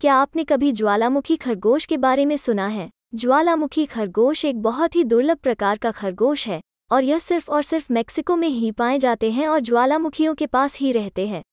क्या आपने कभी ज्वालामुखी खरगोश के बारे में सुना है ज्वालामुखी खरगोश एक बहुत ही दुर्लभ प्रकार का खरगोश है और यह सिर्फ और सिर्फ मेक्सिको में ही पाए जाते हैं और ज्वालामुखियों के पास ही रहते हैं